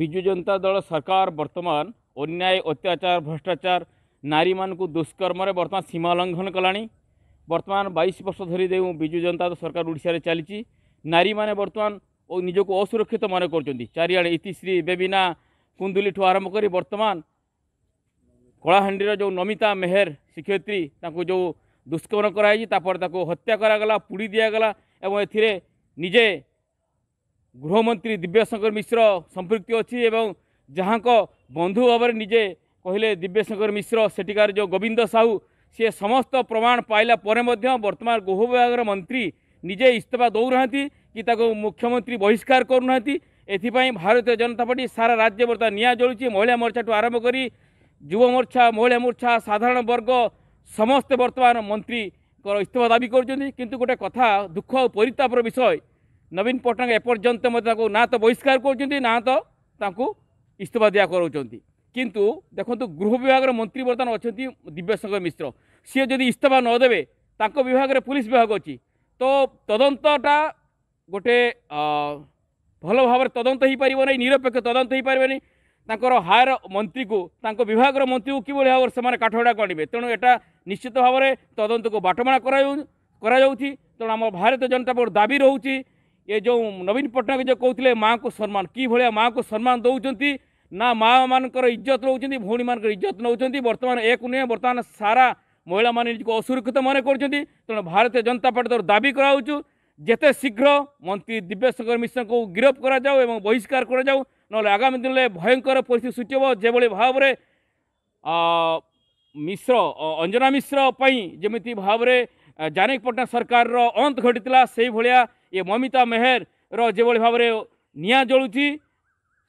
ବିଜୁ ଜନତା ଦଳ ସରକାର ବର୍ତ୍ତମାନ ଅନ୍ୟାୟ ଅତ୍ୟାଚାର ଭ୍ରଷ୍ଟାଚାର ନାରୀମାନଙ୍କୁ ଦୁଷ୍କର୍ମରେ ବର୍ତ୍ତମାନ ସୀମା ଲଙ୍ଘନ କଲାଣି ବର୍ତ୍ତମାନ ବାଇଶ ବର୍ଷ ଧରି ଯେଉଁ ବିଜୁ ଜନତା ସରକାର ଓଡ଼ିଶାରେ ଚାଲିଛି ନାରୀମାନେ ବର୍ତ୍ତମାନ ନିଜକୁ ଅସୁରକ୍ଷିତ ମନେ କରୁଛନ୍ତି ଚାରିଆଡ଼େ ଇତିଶ୍ରୀ ବେବିନା କୁନ୍ଦୁଲିଠୁ ଆରମ୍ଭ କରି ବର୍ତ୍ତମାନ କଳାହାଣ୍ଡିର ଯେଉଁ ନମିତା ମେହେର ଶିକ୍ଷୟିତ୍ରୀ ତାଙ୍କୁ ଯେଉଁ ଦୁଷ୍କର୍ମ କରାଯାଇଛି ତାପରେ ତାକୁ ହତ୍ୟା କରାଗଲା ପୋଡ଼ି ଦିଆଗଲା ଏବଂ ଏଥିରେ ନିଜେ ଗୃହମନ୍ତ୍ରୀ ଦିବ୍ୟଶଙ୍କର ମିଶ୍ର ସମ୍ପୃକ୍ତି ଅଛି ଏବଂ ଯାହାଙ୍କ ବନ୍ଧୁ ଭାବରେ ନିଜେ କହିଲେ ଦିବ୍ୟଶଙ୍କର ମିଶ୍ର ସେଠିକାର ଯେଉଁ ଗୋବିନ୍ଦ ସାହୁ ସିଏ ସମସ୍ତ ପ୍ରମାଣ ପାଇଲା ପରେ ମଧ୍ୟ ବର୍ତ୍ତମାନ ଗୃହ ବିଭାଗର ମନ୍ତ୍ରୀ ନିଜେ ଇସ୍ତଫା ଦେଉନାହାନ୍ତି କି ତାକୁ ମୁଖ୍ୟମନ୍ତ୍ରୀ ବହିଷ୍କାର କରୁନାହାନ୍ତି ଏଥିପାଇଁ ଭାରତୀୟ ଜନତା ପାର୍ଟି ସାରା ରାଜ୍ୟ ବର୍ତ୍ତମାନ ନିଆଁ ଜଳୁଛି ମହିଳା ମୋର୍ଚାଠୁ ଆରମ୍ଭ କରି ଯୁବ ମୋର୍ଚ୍ଚା ମହିଳା ମୋର୍ଚ୍ଚା ସାଧାରଣ ବର୍ଗ ସମସ୍ତେ ବର୍ତ୍ତମାନ ମନ୍ତ୍ରୀଙ୍କର ଇସ୍ତଫା ଦାବି କରୁଛନ୍ତି କିନ୍ତୁ ଗୋଟେ କଥା ଦୁଃଖ ଆଉ ପରିତାପର ବିଷୟ ନବୀନ ପଟ୍ଟନାୟକ ଏପର୍ଯ୍ୟନ୍ତ ମଧ୍ୟ ତାଙ୍କୁ ନା ତ ବହିଷ୍କାର କରୁଛନ୍ତି ନା ତ ତାଙ୍କୁ ଇସ୍ତଫା ଦିଆ କରାଉଛନ୍ତି କିନ୍ତୁ ଦେଖନ୍ତୁ ଗୃହ ବିଭାଗର ମନ୍ତ୍ରୀ ବର୍ତ୍ତମାନ ଅଛନ୍ତି ଦିବ୍ୟଶଙ୍କର ମିଶ୍ର ସିଏ ଯଦି ଇସ୍ତଫା ନ ଦେବେ ତାଙ୍କ ବିଭାଗରେ ପୁଲିସ ବିଭାଗ ଅଛି ତ ତଦନ୍ତଟା ଗୋଟେ ଭଲ ଭାବରେ ତଦନ୍ତ ହୋଇପାରିବ ନାହିଁ ନିରପେକ୍ଷ ତଦନ୍ତ ହୋଇପାରିବନି ତାଙ୍କର ହାୟର ମନ୍ତ୍ରୀକୁ ତାଙ୍କ ବିଭାଗର ମନ୍ତ୍ରୀକୁ କିଭଳି ଭାବରେ ସେମାନେ କାଠଗଡ଼ା କରିବେ ତେଣୁ ଏଇଟା ନିଶ୍ଚିତ ଭାବରେ ତଦନ୍ତକୁ ବାଟମାଳା କରାଯାଉ କରାଯାଉଛି ତେଣୁ ଆମ ଭାରତୀୟ ଜନତା ପାର୍ଟିର ଦାବି ରହୁଛି ଏ ଯେଉଁ ନବୀନ ପଟ୍ଟନାୟକ ଯେଉଁ କହୁଥିଲେ ମାଆଙ୍କୁ ସମ୍ମାନ କିଭଳିଆ ମାଆଙ୍କୁ ସମ୍ମାନ ଦେଉଛନ୍ତି ନା ମାଆମାନଙ୍କର ଇଜ୍ଜତ ନେଉଛନ୍ତି ଭଉଣୀମାନଙ୍କର ଇଜ୍ଜତ ନେଉଛନ୍ତି ବର୍ତ୍ତମାନ ଏକୁ ନୁହେଁ ବର୍ତ୍ତମାନ ସାରା ମହିଳାମାନେ ନିଜକୁ ଅସୁରକ୍ଷିତ ମନେ କରୁଛନ୍ତି ତେଣୁ ଭାରତୀୟ ଜନତା ପାର୍ଟି ତରଫରୁ ଦାବି କରାଯାଉଛୁ ଯେତେ ଶୀଘ୍ର ମନ୍ତ୍ରୀ ଦିବ୍ୟଶଙ୍କର ମିଶ୍ରଙ୍କୁ ଗିରଫ କରାଯାଉ ଏବଂ ବହିଷ୍କାର କରାଯାଉ ନହେଲେ ଆଗାମୀ ଦିନରେ ଭୟଙ୍କର ପରିସ୍ଥିତି ସୃଷ୍ଟି ହେବ ଯେଭଳି ଭାବରେ ମିଶ୍ର ଅଞ୍ଜନା ମିଶ୍ର ପାଇଁ ଯେମିତି ଭାବରେ ଜାନକୀ ପଟ୍ଟନାୟକ ସରକାରର ଅନ୍ତ ଘଟିଥିଲା ସେଇଭଳିଆ ଏ ମମିତା ମେହେରର ଯେଭଳି ଭାବରେ ନିଆଁ ଜଳୁଛି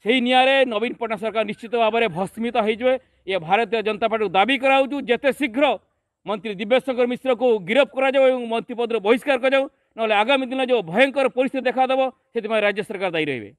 ସେହି ନିଆଁରେ ନବୀନ ପଟ୍ଟନାୟକ ସରକାର ନିଶ୍ଚିତ ଭାବରେ ଭସ୍ମିତ ହୋଇଯିବେ ଏ ଭାରତୀୟ ଜନତା ପାର୍ଟିକୁ ଦାବି କରାଯାଉଛି ଯେତେ ଶୀଘ୍ର ମନ୍ତ୍ରୀ ଦିବ୍ୟଶଙ୍କର ମିଶ୍ରକୁ ଗିରଫ କରାଯାଉ ଏବଂ ମନ୍ତ୍ରୀ ପଦରୁ ବହିଷ୍କାର କରାଯାଉ ନହେଲେ ଆଗାମୀ ଦିନ ଯେଉଁ ଭୟଙ୍କର ପରିସ୍ଥିତି ଦେଖାଦେବ ସେଥିପାଇଁ ରାଜ୍ୟ ସରକାର ଦାୟୀ ରହିବେ